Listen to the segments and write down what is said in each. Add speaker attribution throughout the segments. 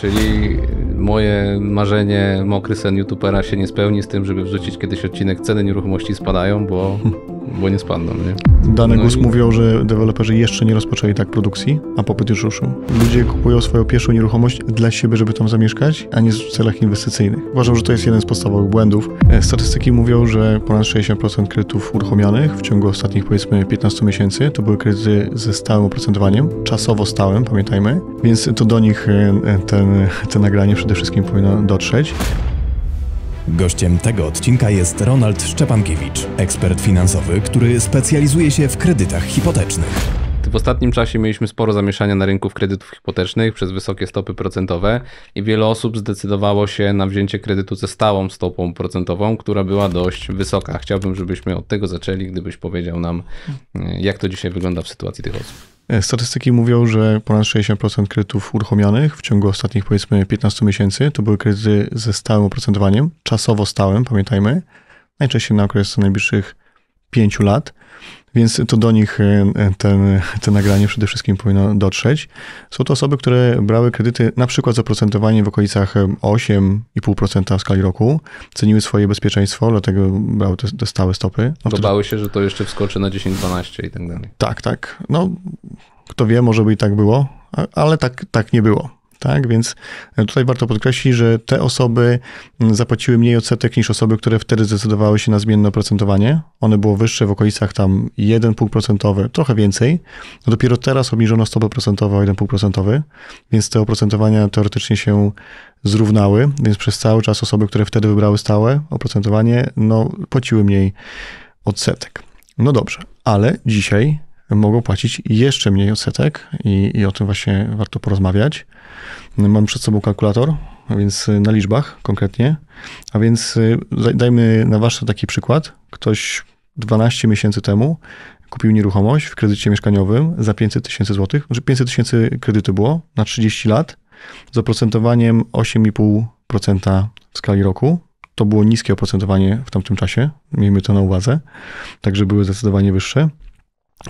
Speaker 1: Czyli moje marzenie, mokry sen youtubera się nie spełni z tym, żeby wrzucić kiedyś odcinek ceny nieruchomości spadają, bo bo nie spadną, nie? Dane no GUS i... mówią,
Speaker 2: że deweloperzy jeszcze nie rozpoczęli tak produkcji, a popyt już ruszył. Ludzie kupują swoją pierwszą nieruchomość dla siebie, żeby tam zamieszkać, a nie w celach inwestycyjnych. Uważam, że to jest jeden z podstawowych błędów. E, statystyki mówią, że ponad 60% kredytów uruchomionych w ciągu ostatnich powiedzmy 15 miesięcy to były kredyty ze stałym oprocentowaniem, czasowo stałym, pamiętajmy, więc to do nich e, e, ten, ten nagranie przede wszystkim powinno dotrzeć. Gościem tego odcinka jest Ronald Szczepankiewicz, ekspert finansowy, który specjalizuje się w kredytach hipotecznych.
Speaker 1: W ostatnim czasie mieliśmy sporo zamieszania na rynku kredytów hipotecznych przez wysokie stopy procentowe i wiele osób zdecydowało się na wzięcie kredytu ze stałą stopą procentową, która była dość wysoka. Chciałbym, żebyśmy od tego zaczęli, gdybyś powiedział nam, e, jak to dzisiaj wygląda w sytuacji tych osób.
Speaker 2: E, statystyki mówią, że ponad 60% kredytów uruchomionych w ciągu ostatnich powiedzmy 15 miesięcy to były kredyty ze stałym oprocentowaniem, czasowo stałym, pamiętajmy, najczęściej na okres najbliższych 5 lat. Więc to do nich e, e, ten, te nagranie przede wszystkim powinno dotrzeć. Są to osoby, które brały kredyty na przykład z oprocentowaniem w okolicach 8,5% e, w skali roku, ceniły swoje bezpieczeństwo, dlatego brały te, te stałe stopy.
Speaker 1: No, się, że to jeszcze wskoczy na 10-12 i tak dalej.
Speaker 2: Tak, tak. No, kto wie, może by i tak było, ale tak, tak nie było. Tak, więc e, tutaj warto podkreślić, że te osoby zapłaciły mniej odsetek niż osoby, które wtedy zdecydowały się na zmienne oprocentowanie. One było wyższe w okolicach tam 1 trochę więcej. No dopiero teraz obniżono stopę procentową o 1,5%, więc te oprocentowania teoretycznie się zrównały, więc przez cały czas osoby, które wtedy wybrały stałe oprocentowanie, no płaciły mniej odsetek. No dobrze, ale dzisiaj mogą płacić jeszcze mniej odsetek i, i o tym właśnie warto porozmawiać. Mam przed sobą kalkulator, więc y, na liczbach konkretnie. A więc y, dajmy na wasz taki przykład. Ktoś 12 miesięcy temu kupił nieruchomość w kredycie mieszkaniowym za 500 tysięcy złotych. Znaczy 500 tysięcy kredytu było na 30 lat z oprocentowaniem 8,5% w skali roku. To było niskie oprocentowanie w tamtym czasie, miejmy to na uwadze, także były zdecydowanie wyższe.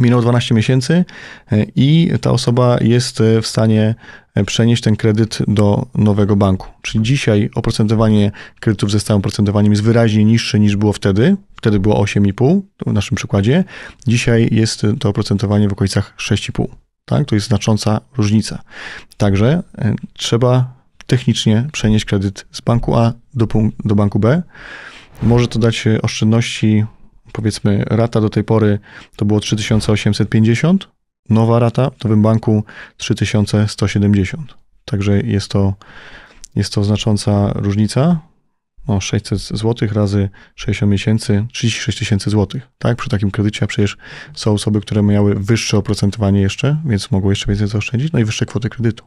Speaker 2: Minęło 12 miesięcy e, i ta osoba jest e, w stanie e, przenieść ten kredyt do nowego banku. Czyli dzisiaj oprocentowanie kredytów ze stałym oprocentowaniem jest wyraźnie niższe niż było wtedy. Wtedy było 8,5 w naszym przykładzie. Dzisiaj jest to oprocentowanie w okolicach 6,5. Tak? To jest znacząca różnica. Także trzeba technicznie przenieść kredyt z banku A do, do banku B. Może to dać oszczędności powiedzmy rata do tej pory to było 3850, nowa rata to w banku 3170. Także jest to, jest to znacząca różnica. No 600 zł razy 60 miesięcy, 36 tysięcy złotych. Tak, przy takim kredycie, a przecież są osoby, które miały wyższe oprocentowanie jeszcze, więc mogły jeszcze więcej zaoszczędzić, no i wyższe kwoty kredytu.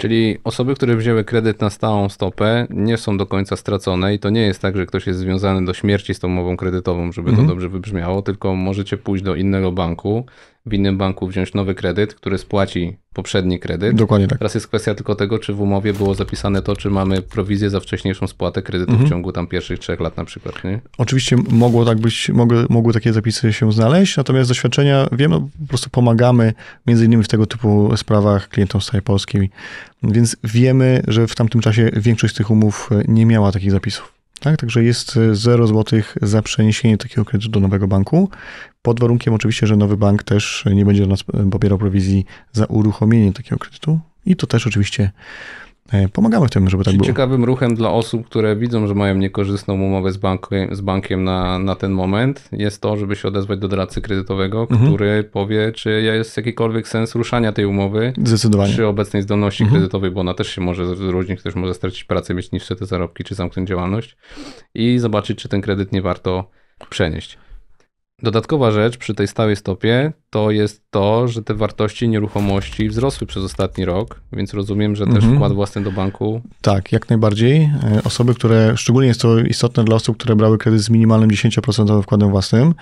Speaker 1: Czyli osoby, które wzięły kredyt na stałą stopę, nie są do końca stracone i to nie jest tak, że ktoś jest związany do śmierci z tą umową kredytową, żeby mm -hmm. to mhm. dobrze wybrzmiało, tylko możecie pójść do innego banku w innym banku wziąć nowy kredyt, który spłaci poprzedni kredyt. Dokładnie tak. Teraz jest kwestia tylko tego, czy w umowie było zapisane to, czy mamy prowizję za wcześniejszą spłatę kredytu mhm. w ciągu tam pierwszych trzech lat na przykład, nie?
Speaker 2: Oczywiście mogło tak być, mogły, mogły takie zapisy się znaleźć, natomiast z doświadczenia wiemy, no, po prostu pomagamy między innymi w tego typu sprawach klientom z całej Polski, więc wiemy, że w tamtym czasie większość z tych umów nie miała takich zapisów. Tak? Także jest 0 e, zł za przeniesienie takiego kredytu do nowego banku, pod warunkiem oczywiście, że nowy bank też nie będzie do nas e, pobierał prowizji za uruchomienie takiego kredytu i to też oczywiście pomagamy w tym, żeby tak było.
Speaker 1: Ciekawym ruchem dla osób, które widzą, że mają niekorzystną umowę z, bankiem, z bankiem na, na ten moment, jest to, żeby się odezwać do doradcy kredytowego, mhm. który powie, czy jest jakikolwiek sens ruszania tej umowy Zdecydowanie. przy obecnej zdolności mhm. kredytowej, bo ona też się może zróżnić, ktoś może stracić pracę, mieć niższe te zarobki, czy zamknąć działalność i zobaczyć, czy ten kredyt nie warto przenieść. Dodatkowa rzecz przy tej stałej stopie to jest to, że te wartości nieruchomości wzrosły przez ostatni rok, więc rozumiem, że też mhm. wkład własny do
Speaker 2: banku. Tak, jak najbardziej. E, osoby, które, szczególnie jest to istotne dla osób, które brały kredyt z minimalnym 10% wkładem własnym,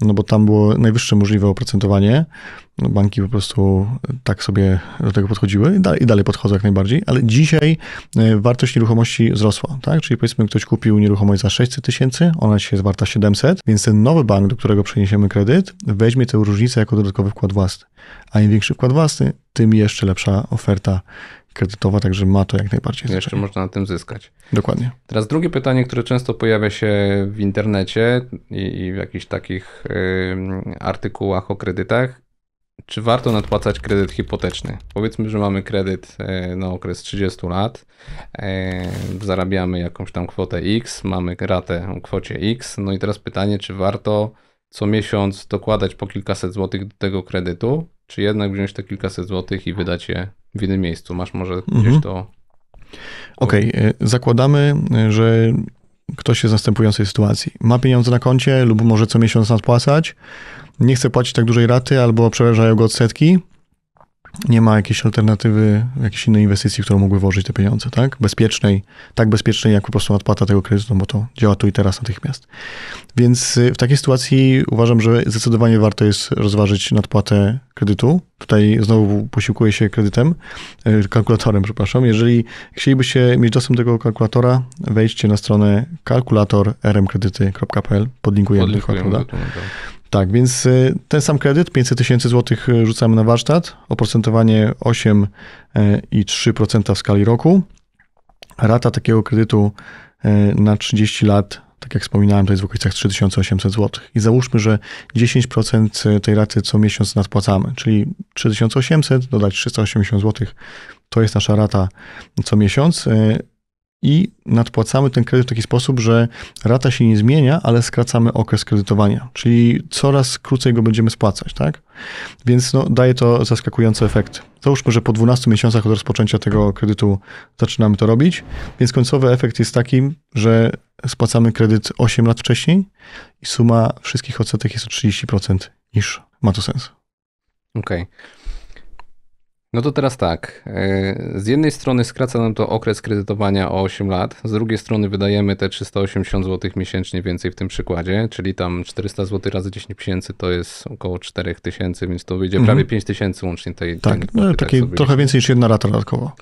Speaker 2: no bo tam było najwyższe możliwe oprocentowanie. No, banki po prostu e, tak sobie do tego podchodziły i dalej, podchodzą jak najbardziej, ale dzisiaj e, wartość nieruchomości wzrosła, tak? Czyli powiedzmy ktoś kupił nieruchomość za 600 tysięcy, ona dzisiaj jest warta 700, więc ten nowy bank, do którego przeniesiemy kredyt, weźmie tę różnicę jako dodatkowy wkład własny. A im większy wkład własny, tym jeszcze lepsza oferta kredytowa, także ma to jak najbardziej znaczenie. Jeszcze
Speaker 1: można na tym zyskać. Dokładnie. Teraz drugie pytanie, które często pojawia się w internecie i, w jakichś takich artykułach o kredytach. Czy warto nadpłacać kredyt hipoteczny? Powiedzmy, że mamy kredyt e, na okres 30 lat, e, zarabiamy jakąś tam kwotę X, mamy ratę o kwocie X, no i teraz pytanie, czy warto co miesiąc dokładać po kilkaset złotych do tego kredytu, czy jednak wziąć te kilkaset złotych i wydać je w innym miejscu? Masz może gdzieś mhm. to.
Speaker 2: Okej, okay. E, zakładamy, e, że ktoś jest w następującej sytuacji. Ma pieniądze na koncie lub może co miesiąc nadpłacać, nie chce płacić tak dużej raty albo przeważają go odsetki, nie ma jakiejś alternatywy, jakiejś innej inwestycji, którą mogły włożyć te pieniądze, tak? Bezpiecznej, tak bezpiecznej jak po prostu odpłata tego kredytu, no bo to działa tu i teraz natychmiast. Więc y, w takiej sytuacji uważam, że zdecydowanie warto jest rozważyć nadpłatę kredytu. Tutaj znowu posiłkuję się kredytem, y, kalkulatorem, przepraszam. Jeżeli chcielibyście mieć dostęp do tego kalkulatora, wejdźcie na stronę kalkulator rmkredyty.pl, podlinkujemy, Podlinkujemy tak, więc y, ten sam kredyt, 500 tysięcy złotych y, rzucamy na warsztat, oprocentowanie 8,3% y, w skali roku. Rata takiego kredytu na 30 lat, tak jak wspominałem, to jest w okolicach 3800 zł. I załóżmy, że 10% tej raty co miesiąc nadpłacamy, czyli 3800 dodać 380 zł, to jest nasza rata co miesiąc i nadpłacamy ten kredyt w taki sposób, że rata się nie zmienia, ale skracamy okres kredytowania, czyli coraz krócej go będziemy spłacać, tak? Więc no, daje to zaskakujący efekt. Załóżmy, że po 12 miesiącach od rozpoczęcia tego kredytu zaczynamy to robić, więc końcowy efekt jest taki, że spłacamy kredyt 8 lat wcześniej i suma wszystkich odsetek jest o 30% niż Ma to sens.
Speaker 1: Okej. Okay. No to teraz tak. E, z jednej strony skraca nam to okres kredytowania o 8 lat, z drugiej strony wydajemy te 380 zł miesięcznie więcej w tym przykładzie, czyli tam 400 zł razy 10 tysięcy to jest około 4000, więc to wyjdzie mm -hmm. prawie 5000 łącznie tej. Tak, ten, no, taki, tak trochę
Speaker 2: więcej niż jedna rata dodatkowo.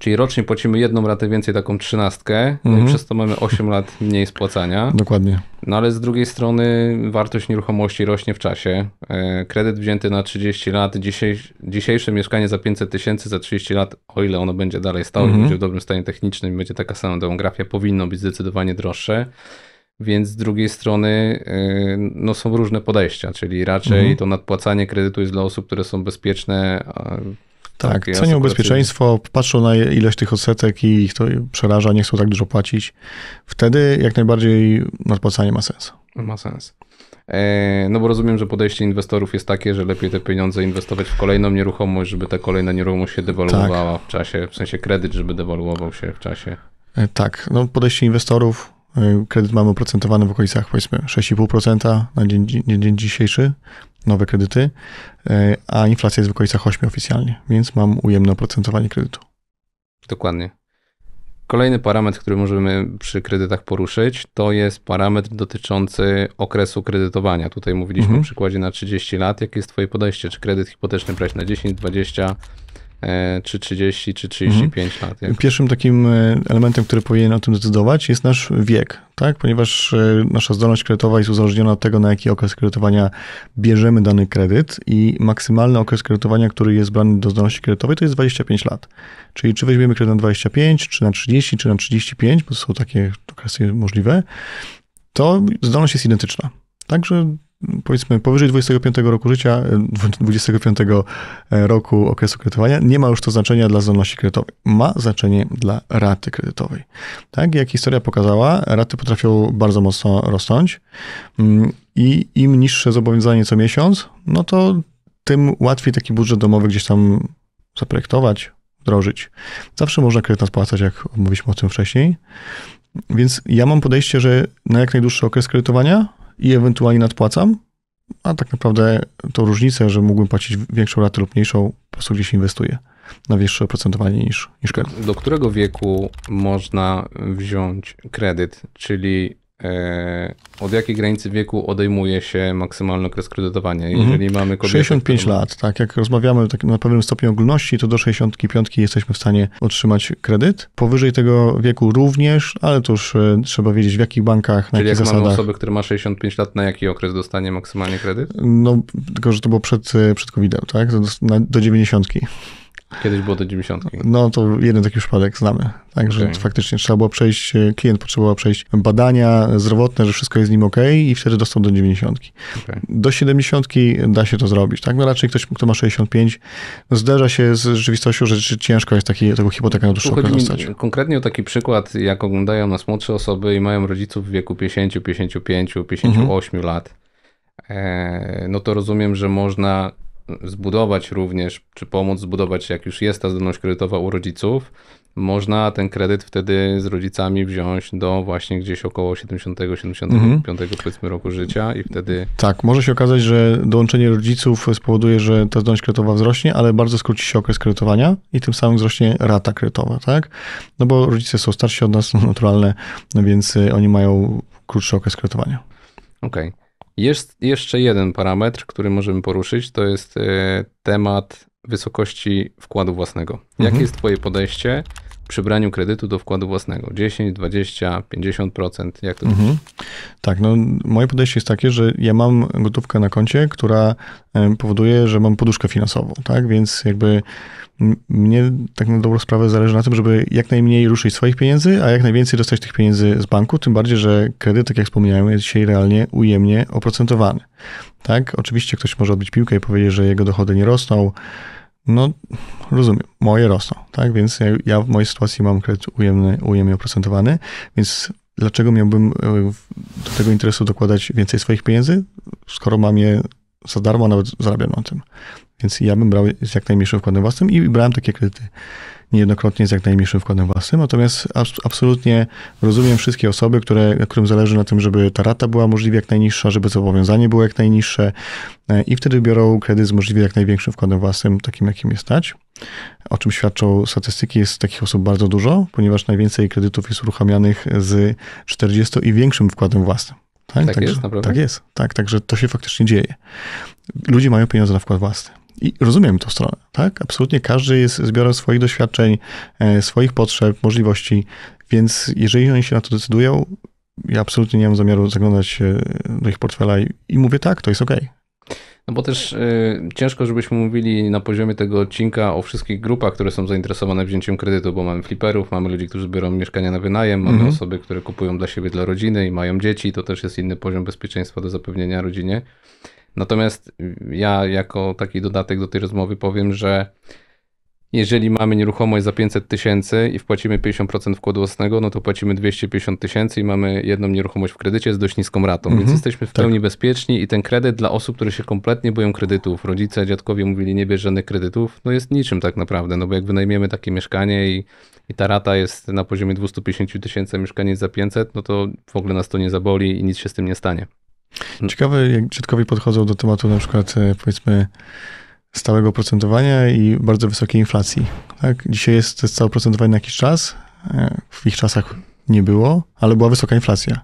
Speaker 1: Czyli rocznie płacimy jedną ratę więcej, taką trzynastkę, no mhm. przez to mamy 8 lat mniej spłacania. Dokładnie. No ale z drugiej strony wartość nieruchomości rośnie w czasie. E, kredyt wzięty na 30 lat, dzisiejsze mieszkanie za 500 tysięcy, za 30 lat, o ile ono będzie dalej stało, i mhm. będzie w dobrym stanie technicznym, będzie taka sama demografia, powinno być zdecydowanie droższe. Więc z drugiej strony e, no, są różne podejścia, czyli raczej mhm. to nadpłacanie kredytu jest dla osób, które są bezpieczne, tak, tak cenią bezpieczeństwo,
Speaker 2: patrzą na ilość tych odsetek i ich to przeraża, nie chcą tak dużo płacić. Wtedy jak najbardziej nadpłacanie ma sens. Ma
Speaker 1: sens. E, no bo rozumiem, że podejście inwestorów jest takie, że lepiej te pieniądze inwestować w kolejną nieruchomość, żeby ta kolejna nieruchomość się dewaluowała tak. w czasie, w sensie kredyt, żeby dewaluował się w czasie.
Speaker 2: E, tak, no podejście inwestorów, e, kredyt mamy oprocentowany w okolicach powiedzmy 6,5% na dzień, dzień dzisiejszy, nowe kredyty, e, a inflacja jest w okolicach 8 oficjalnie, więc mam ujemne oprocentowanie kredytu.
Speaker 1: Dokładnie. Kolejny parametr, który możemy przy kredytach poruszyć, to jest parametr dotyczący okresu kredytowania. Tutaj mówiliśmy mhm. o przykładzie na 30 lat. Jakie jest Twoje podejście? Czy kredyt hipoteczny brać na 10, 20, E, czy 30, czy 35 mhm. lat. Jak... Pierwszym
Speaker 2: takim e, elementem, który powinien o tym zdecydować, jest nasz wiek, tak? ponieważ e, nasza zdolność kredytowa jest uzależniona od tego, na jaki okres kredytowania bierzemy dany kredyt i maksymalny okres kredytowania, który jest brany do zdolności kredytowej, to jest 25 lat. Czyli czy weźmiemy kredyt na 25, czy na 30, czy na 35, bo są takie okresy możliwe, to zdolność jest identyczna. Także powiedzmy powyżej 25 roku życia, 25 e, e, roku okresu kredytowania, nie ma już to znaczenia dla zdolności kredytowej. Ma znaczenie dla raty kredytowej. Tak, jak historia pokazała, raty potrafią bardzo mocno rosnąć mm, i im niższe zobowiązanie co miesiąc, no to tym łatwiej taki budżet domowy gdzieś tam zaprojektować, wdrożyć. Zawsze można kredyt spłacać, jak mówiliśmy o tym wcześniej. Więc ja mam podejście, że na jak najdłuższy okres kredytowania i ewentualnie nadpłacam, a tak naprawdę tą różnicę, że mógłbym płacić większą ratę lub mniejszą, po prostu gdzieś inwestuję na wyższe oprocentowanie niż, niż
Speaker 1: kredyt. Do którego wieku można wziąć kredyt? Czyli E, od jakiej granicy wieku odejmuje się maksymalny okres kredytowania? Mhm. Jeżeli mhm. mamy kobietę, 65 którą...
Speaker 2: lat, tak. Jak rozmawiamy tak na pewnym stopniu ogólności, to do 65 jesteśmy w stanie otrzymać kredyt. Powyżej tego wieku również, ale to już e, trzeba wiedzieć w jakich bankach, na Czyli jakich jak zasadach. mamy
Speaker 1: osobę, która ma 65 lat, na jaki okres dostanie maksymalnie kredyt? No,
Speaker 2: tylko że to było przed, e, przed COVID-em, tak? Do, do 90.
Speaker 1: Kiedyś było to 90.
Speaker 2: No to jeden taki przypadek znamy. Także okay. faktycznie trzeba było przejść, e, klient potrzebował przejść badania zdrowotne, że wszystko jest z nim ok i wtedy dostał do 90. Okay. Do 70 da się to zrobić, tak? No raczej ktoś, kto ma 65, no zderza się z rzeczywistością, że ciężko jest taki, tego hipotekę na dłuższą dostać.
Speaker 1: Konkretnie o taki przykład, jak oglądają nas młodsze osoby i mają rodziców w wieku 50, 55, 58 mhm. lat, e, no to rozumiem, że można zbudować również, czy pomóc zbudować, jak już jest ta zdolność kredytowa u rodziców, można ten kredyt wtedy z rodzicami wziąć do właśnie gdzieś około 70-75 mhm. powiedzmy roku życia i wtedy...
Speaker 2: Tak, może się okazać, że dołączenie rodziców spowoduje, że ta zdolność kredytowa wzrośnie, ale bardzo skróci się okres kredytowania i tym samym wzrośnie rata kredytowa, tak? No bo rodzice są starsi od nas, naturalne, więc oni mają krótszy okres kredytowania.
Speaker 1: Okej. Okay. Jest jeszcze jeden parametr, który możemy poruszyć, to jest e, temat wysokości wkładu własnego. Mhm. Jakie jest Twoje podejście przy braniu kredytu do wkładu własnego? 10, 20, 50%? Jak to mhm.
Speaker 2: Tak, no moje podejście jest takie, że ja mam gotówkę na koncie, która e, powoduje, że mam poduszkę finansową, tak? Więc jakby mnie tak na dobrą sprawę zależy na tym, żeby jak najmniej ruszyć swoich pieniędzy, a jak najwięcej dostać tych pieniędzy z banku, tym bardziej, że kredyt, tak jak wspomniałem, jest dzisiaj realnie ujemnie oprocentowany. Tak, oczywiście ktoś może odbić piłkę i powiedzieć, że jego dochody nie rosną, no rozumiem, moje rosną, tak? Więc ja, ja w mojej sytuacji mam kredyt ujemny, ujemnie oprocentowany, więc dlaczego miałbym e, do tego interesu dokładać więcej swoich pieniędzy, skoro mam je za darmo, a nawet zarabiam na tym. Więc ja bym brał z jak najmniejszym wkładem własnym i brałem takie kredyty niejednokrotnie z jak najmniejszym wkładem własnym. Natomiast abs absolutnie rozumiem wszystkie osoby, które, którym zależy na tym, żeby ta rata była możliwie jak najniższa, żeby zobowiązanie było jak najniższe e, i wtedy biorą kredyt z możliwie jak największym wkładem własnym, takim jakim jest stać. O czym świadczą statystyki, jest takich osób bardzo dużo, ponieważ najwięcej kredytów jest uruchamianych z 40 i większym wkładem własnym. Tak, tak, tak jest, naprawdę? Tak jest, tak, także to się faktycznie dzieje. Ludzie mają pieniądze na wkład własny. I rozumiem tą stronę, tak? Absolutnie każdy jest zbiorem swoich doświadczeń, e, swoich potrzeb, możliwości, więc jeżeli oni się na to decydują, ja absolutnie nie mam zamiaru zaglądać do ich portfela i, i mówię tak, to jest okej. Okay.
Speaker 1: No bo też y, ciężko, żebyśmy mówili na poziomie tego odcinka o wszystkich grupach, które są zainteresowane wzięciem kredytu, bo mamy fliperów, mamy ludzi, którzy biorą mieszkania na wynajem, mamy mm -hmm. osoby, które kupują dla siebie, dla rodziny i mają dzieci, to też jest inny poziom bezpieczeństwa do zapewnienia rodzinie. Natomiast ja jako taki dodatek do tej rozmowy powiem, że jeżeli mamy nieruchomość za 500 tysięcy i wpłacimy 50% wkładu własnego, no to płacimy 250 tysięcy i mamy jedną nieruchomość w kredycie z dość niską ratą, więc mhm. jesteśmy w tak. pełni bezpieczni i ten kredyt dla osób, które się kompletnie boją kredytów, rodzice, dziadkowie mówili nie bierz żadnych kredytów, no jest niczym tak naprawdę, no bo jak wynajmiemy takie mieszkanie i, i ta rata jest na poziomie 250 tysięcy, mieszkanie za 500, no to w ogóle nas to nie zaboli i nic się z tym nie stanie.
Speaker 2: Ciekawe, jak dziadkowie podchodzą do tematu na przykład e, powiedzmy stałego procentowania i bardzo wysokiej inflacji. Tak? Dzisiaj jest to stałe procentowanie na jakiś czas, e, w ich czasach nie było, ale była wysoka inflacja.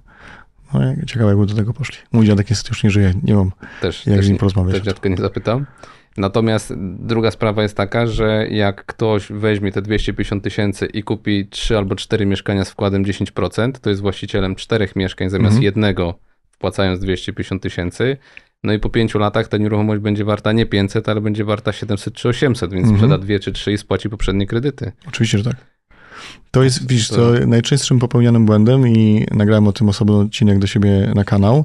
Speaker 2: No, ciekawe, jakby do tego poszli. Mój dziadek niestety już nie żyje, nie mam też, jak też z nim porozmawiać. Też
Speaker 1: dziadko nie zapytam. Natomiast druga sprawa jest taka, że jak ktoś weźmie te 250 tysięcy i kupi 3 albo 4 mieszkania z wkładem 10%, to jest właścicielem czterech mieszkań zamiast mm -hmm. jednego, wpłacając 250 tysięcy, no i po pięciu latach ta nieruchomość będzie warta nie 500, ale będzie warta 700 czy 800, więc mhm. sprzeda dwie czy trzy i spłaci poprzednie kredyty. Oczywiście, że tak. To jest, widzisz, to
Speaker 2: najczęstszym popełnianym błędem i nagrałem o tym osobny odcinek do siebie na kanał,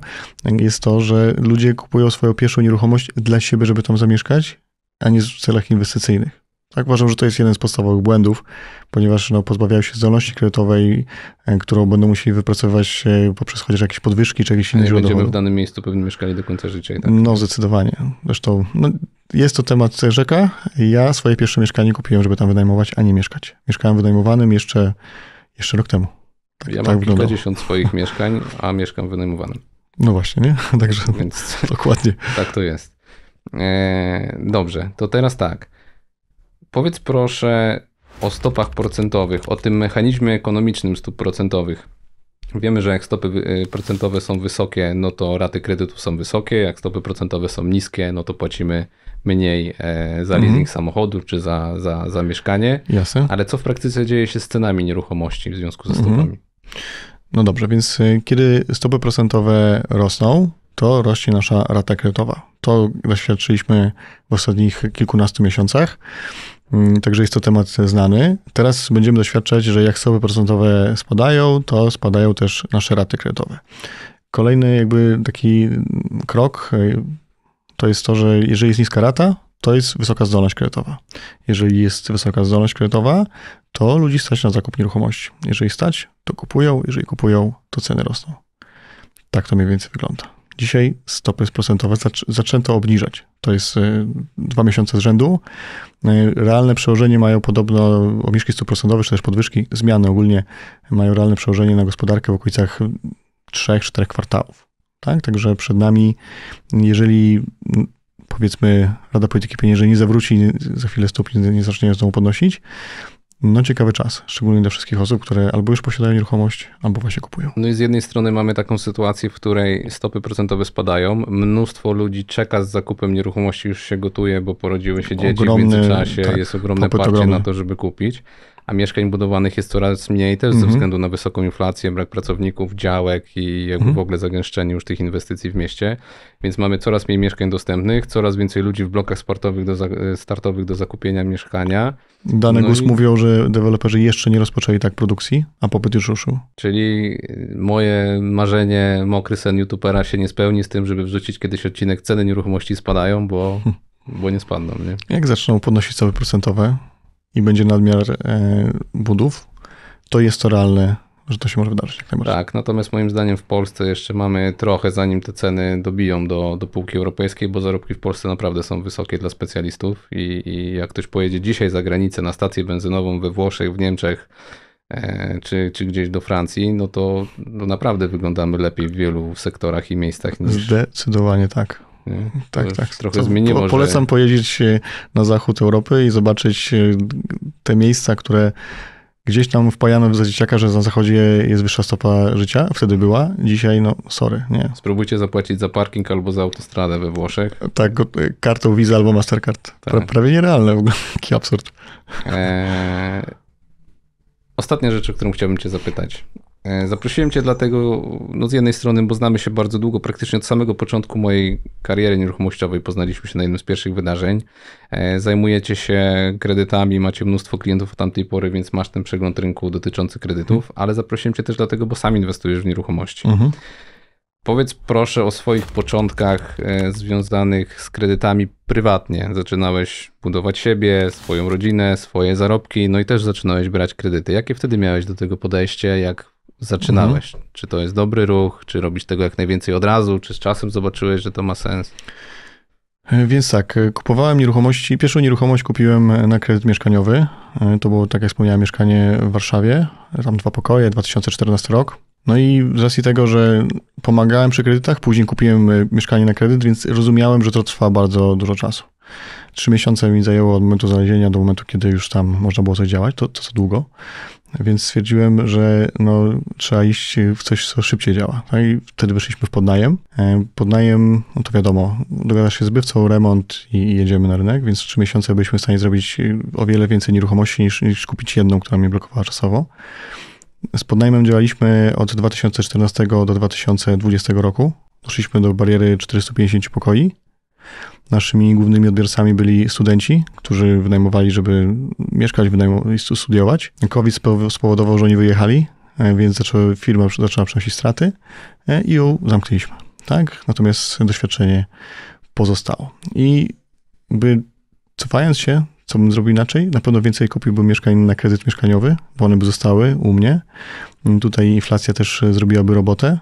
Speaker 2: jest to, że ludzie kupują swoją pierwszą nieruchomość dla siebie, żeby tam zamieszkać, a nie w celach inwestycyjnych. Tak uważam, że to jest jeden z podstawowych błędów, ponieważ no, pozbawiają się zdolności kredytowej, e, którą będą musieli wypracowywać e, poprzez chociaż jakieś podwyżki czy jakieś inne no źródła. Będziemy w
Speaker 1: danym miejscu pewnie mieszkali do końca życia. I tak. No
Speaker 2: zdecydowanie. Zresztą no, jest to temat e, rzeka. Ja swoje pierwsze mieszkanie kupiłem, żeby tam wynajmować, a nie mieszkać. Mieszkałem wynajmowanym jeszcze, jeszcze rok temu. Tak, ja tak mam kilkadziesiąt
Speaker 1: swoich mieszkań, a mieszkam wynajmowanym.
Speaker 2: No właśnie, nie? Także Więc, dokładnie.
Speaker 1: Tak to jest. Eee, dobrze, to teraz tak. Powiedz proszę o stopach procentowych, o tym mechanizmie ekonomicznym stóp procentowych. Wiemy, że jak stopy y, procentowe są wysokie, no to raty kredytów są wysokie, jak stopy procentowe są niskie, no to płacimy mniej e, za mhm. leasing mhm. samochodu czy za, za, za mieszkanie. Jasne. Ale co w praktyce dzieje się z cenami nieruchomości w związku ze mhm. stopami?
Speaker 2: No dobrze, więc y, kiedy stopy procentowe rosną, to rośnie nasza rata kredytowa. To doświadczyliśmy w ostatnich kilkunastu miesiącach. Mm, także jest to temat znany. Teraz będziemy doświadczać, że jak stopy procentowe spadają, to spadają też nasze raty kredytowe. Kolejny jakby taki krok e, to jest to, że jeżeli jest niska rata, to jest wysoka zdolność kredytowa. Jeżeli jest wysoka zdolność kredytowa, to ludzi stać na zakup nieruchomości. Jeżeli stać, to kupują, jeżeli kupują, to ceny rosną. Tak to mniej więcej wygląda. Dzisiaj stopy procentowe zaczęto obniżać. To jest y, dwa miesiące z rzędu. Y, realne przełożenie mają podobno obniżki stóp procentowych, czy też podwyżki, zmiany ogólnie mają realne przełożenie na gospodarkę w okolicach 3-4 kwartałów. Tak? Także przed nami, jeżeli powiedzmy Rada Polityki Pieniężnej nie zawróci za chwilę stóp, nie, zacznie zacznie znowu podnosić, no ciekawy czas, szczególnie dla wszystkich osób, które albo już posiadają nieruchomość, albo właśnie kupują.
Speaker 1: No i z jednej strony mamy taką sytuację, w której stopy procentowe spadają, mnóstwo ludzi czeka z zakupem nieruchomości, już się gotuje, bo porodziły się dzieci Ogromny, w międzyczasie, tak, jest ogromne parcie ogromny. na to, żeby kupić a mieszkań budowanych jest coraz mniej też mhm. ze względu na wysoką inflację, brak pracowników, działek i jakby mhm. w ogóle zagęszczenie już tych inwestycji w mieście. Więc mamy coraz mniej mieszkań dostępnych, coraz więcej ludzi w blokach sportowych do, e, startowych do zakupienia mieszkania. Dane no GUS i...
Speaker 2: mówią, że deweloperzy jeszcze nie rozpoczęli tak produkcji, a popyt już ruszył.
Speaker 1: Czyli e, moje marzenie, mokry sen youtubera się nie spełni z tym, żeby wrzucić kiedyś odcinek ceny nieruchomości spadają, bo, bo nie spadną. Nie?
Speaker 2: Jak zaczną podnosić ceny procentowe, i będzie nadmiar e, budów, to jest to realne, że to się może wydarzyć jak
Speaker 1: Tak, natomiast moim zdaniem w Polsce jeszcze mamy trochę, zanim te ceny dobiją do, do półki europejskiej, bo zarobki w Polsce naprawdę są wysokie dla specjalistów i, i jak ktoś pojedzie dzisiaj za granicę na stację benzynową we Włoszech, w Niemczech, e, czy, czy gdzieś do Francji, no to no naprawdę wyglądamy lepiej w wielu sektorach i miejscach niż.
Speaker 2: Zdecydowanie tak. Nie? Tak, tak. Trochę to zmieniło, po, polecam że... pojeździć na zachód Europy i zobaczyć e, te miejsca, które gdzieś tam wpajano za dzieciaka, że na zachodzie jest wyższa stopa życia. Wtedy była, dzisiaj no sorry, nie.
Speaker 1: Spróbujcie zapłacić za parking albo za autostradę we Włoszech.
Speaker 2: Tak, e, kartą Visa albo Mastercard. Tak. Pra, prawie nierealne w ogóle, jaki absurd. Eee...
Speaker 1: Ostatnia rzecz, o którą chciałbym cię zapytać. E, zaprosiłem Cię dlatego, no z jednej strony, bo znamy się bardzo długo, praktycznie od samego początku mojej kariery nieruchomościowej poznaliśmy się na jednym z pierwszych wydarzeń. E, zajmujecie się kredytami, macie mnóstwo klientów od tamtej pory, więc masz ten przegląd rynku dotyczący kredytów, mhm. ale zaprosiłem Cię też dlatego, bo sam inwestujesz w nieruchomości. Mhm. Powiedz proszę o swoich początkach e, związanych z kredytami prywatnie. Zaczynałeś budować siebie, swoją rodzinę, swoje zarobki, no i też zaczynałeś brać kredyty. Jakie wtedy miałeś do tego podejście? Jak zaczynałeś. Mhm. Czy to jest dobry ruch, czy robisz tego jak najwięcej od razu, czy z czasem zobaczyłeś, że to ma sens?
Speaker 2: E, więc tak, e, kupowałem nieruchomości. Pierwszą nieruchomość kupiłem e, na kredyt mieszkaniowy. To było, tak jak wspomniałem, mieszkanie w Warszawie. Tam dwa pokoje, 2014 rok. No i z racji tego, że pomagałem przy kredytach, później kupiłem mieszkanie na kredyt, więc rozumiałem, że to trwa bardzo dużo czasu. Trzy miesiące mi zajęło od momentu znalezienia do momentu, kiedy już tam można było coś działać, to, co długo. Więc stwierdziłem, że no, trzeba iść w coś, co szybciej działa. No i wtedy wyszliśmy w podnajem. Podnajem, no to wiadomo, dogadasz się z remont i jedziemy na rynek, więc w trzy miesiące byliśmy w stanie zrobić e, o wiele więcej nieruchomości niż, niż kupić jedną, która mnie blokowała czasowo. Z podnajmem działaliśmy od 2014 do 2020 roku. Doszliśmy do bariery 450 pokoi. Naszymi głównymi odbiorcami byli studenci, którzy wynajmowali, żeby mieszkać, wynajmować, studiować. COVID spowodował, że oni wyjechali, e, więc zaczęły, firma zaczęła przynosić straty e, i ją zamknęliśmy. Tak? Natomiast doświadczenie pozostało. I by cofając się, co bym zrobił inaczej? Na pewno więcej kupiłbym mieszkań na kredyt mieszkaniowy, bo one by zostały u mnie. Tutaj inflacja też zrobiłaby robotę,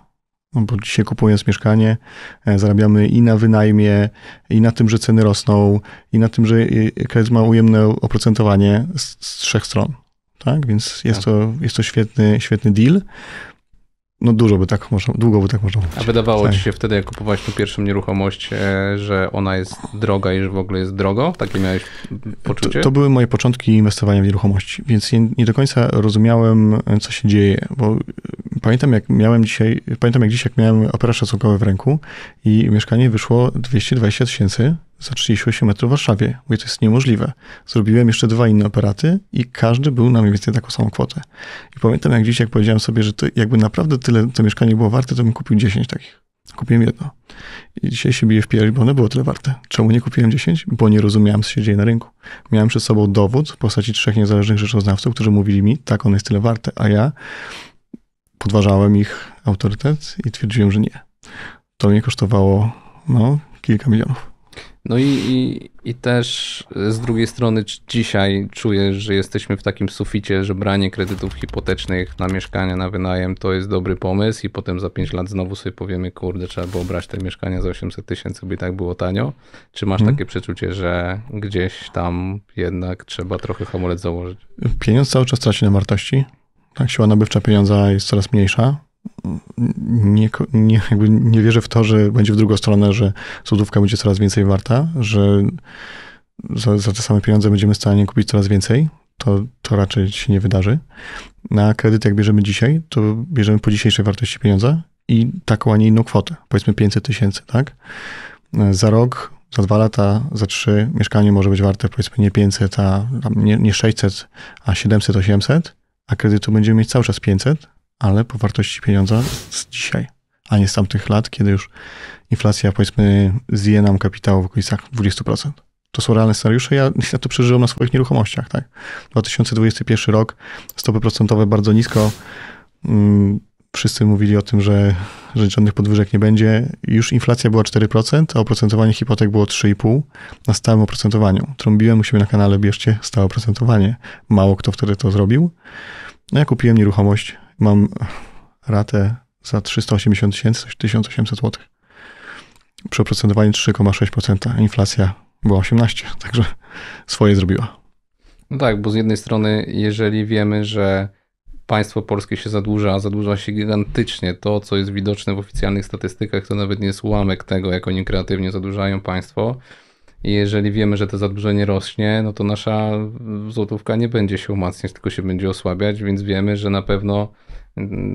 Speaker 2: no bo dzisiaj kupując mieszkanie, e, zarabiamy i na wynajmie, i na tym, że ceny rosną, i na tym, że e, kredyt ma ujemne oprocentowanie z, z trzech stron. Tak? Więc jest, tak. To, jest to świetny, świetny deal. No dużo by tak można, długo by tak można mówić. A wydawało ci
Speaker 1: się wtedy, jak kupowałeś tą pierwszą nieruchomość, e, że ona jest droga i że w ogóle jest drogo? Takie miałeś poczucie? To, to
Speaker 2: były moje początki inwestowania w nieruchomości, więc nie, nie, do końca rozumiałem, e, co się dzieje, bo e, pamiętam jak miałem dzisiaj, pamiętam jak dziś, jak miałem operację sockowe w ręku i mieszkanie wyszło 220 tysięcy za 38 metrów w Warszawie. Mówię, to jest niemożliwe. Zrobiłem jeszcze dwa inne operaty i każdy był na mniej więcej taką samą kwotę. I pamiętam jak dziś, jak powiedziałem sobie, że to jakby naprawdę tyle to mieszkanie było warte, to bym kupił 10 takich. Kupiłem jedno. I dzisiaj się biję w pierś, bo one było tyle warte. Czemu nie kupiłem 10? Bo nie rozumiałem, co się dzieje na rynku. Miałem przed sobą dowód w postaci trzech niezależnych rzeczoznawców, którzy mówili mi, tak, on jest tyle warte, a ja podważałem ich autorytet i twierdziłem, że nie. To mnie kosztowało, no, kilka milionów.
Speaker 1: No i, i, i, też z drugiej strony dzisiaj czujesz, że jesteśmy w takim suficie, że branie kredytów hipotecznych na mieszkania, na wynajem to jest dobry pomysł i potem za 5 lat znowu sobie powiemy, kurde, trzeba było brać te mieszkania za 800 tysięcy, by i tak było tanio. Czy masz hmm. takie przeczucie, że gdzieś tam jednak trzeba trochę hamulec założyć?
Speaker 2: Pieniądz cały czas traci na wartości. Tak, siła nabywcza pieniądza jest coraz mniejsza nie, nie, jakby nie wierzę w to, że będzie w drugą stronę, że złotówka będzie coraz więcej warta, że za, za te same pieniądze będziemy w stanie kupić coraz więcej. To, to raczej się nie wydarzy. Na kredyt, jak bierzemy dzisiaj, to bierzemy po dzisiejszej wartości pieniądza i taką, a nie inną kwotę, powiedzmy 500 tysięcy, tak? Za rok, za dwa lata, za trzy mieszkanie może być warte powiedzmy nie 500, a nie, nie 600, a 700, 800, a kredytu będziemy mieć cały czas 500, ale po wartości pieniądza z dzisiaj, a nie z tamtych lat, kiedy już inflacja powiedzmy zje nam kapitał w okolicach 20%. To są realne scenariusze. Ja, ja to przeżyłem na swoich nieruchomościach. Tak? 2021 rok, stopy procentowe bardzo nisko. Mm, wszyscy mówili o tym, że, że żadnych podwyżek nie będzie. Już inflacja była 4%, a oprocentowanie hipotek było 3,5% na stałym oprocentowaniu. Trąbiłem u siebie na kanale, bierzcie stałe oprocentowanie. Mało kto wtedy to zrobił. No ja kupiłem nieruchomość mam ratę za 380 tysięcy, 1800 zł. Przy oprocentowaniu 3,6%, inflacja była 18, także swoje zrobiła.
Speaker 1: No tak, bo z jednej strony, jeżeli wiemy, że państwo polskie się zadłuża, a zadłuża się gigantycznie, to co jest widoczne w oficjalnych statystykach, to nawet nie jest ułamek tego, jak oni kreatywnie zadłużają państwo. I jeżeli wiemy, że to zadłużenie rośnie, no to nasza złotówka nie będzie się umacniać, tylko się będzie osłabiać, więc wiemy, że na pewno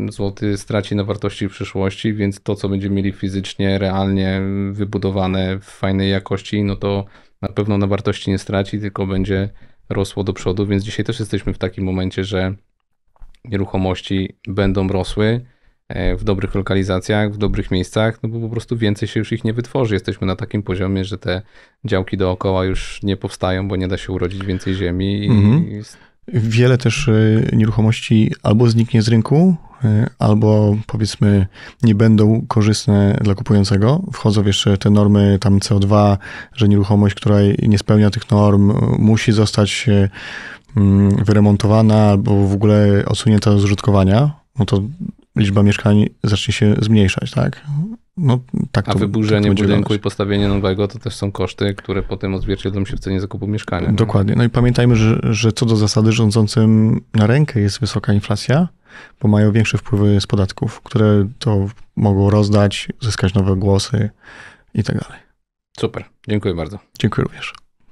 Speaker 1: złoty straci na wartości w przyszłości, więc to, co będziemy mieli fizycznie, realnie wybudowane w fajnej jakości, no to na pewno na wartości nie straci, tylko będzie rosło do przodu, więc dzisiaj też jesteśmy w takim momencie, że nieruchomości będą rosły e, w dobrych lokalizacjach, w dobrych miejscach, no bo po prostu więcej się już ich nie wytworzy. Jesteśmy na takim poziomie, że te działki dookoła już nie powstają, bo nie da się urodzić więcej ziemi i, mhm.
Speaker 2: Wiele też e, nieruchomości albo zniknie z rynku, e, albo powiedzmy nie będą korzystne dla kupującego. Wchodzą jeszcze te normy tam CO2, że nieruchomość, która nie spełnia tych norm, musi zostać e, mm, wyremontowana albo w ogóle odsunięta z użytkowania. No to liczba mieszkań zacznie się zmniejszać, tak? No, tak A to, wyburzenie tak budynku
Speaker 1: i postawienie nowego to też są koszty, które potem odzwierciedlą się w cenie zakupu
Speaker 2: mieszkania. No. Dokładnie. No i pamiętajmy, że, że co do zasady rządzącym na rękę jest wysoka inflacja, bo mają większe wpływy z podatków, które to mogą rozdać, zyskać nowe głosy i tak dalej.
Speaker 1: Super. Dziękuję bardzo.
Speaker 2: Dziękuję również.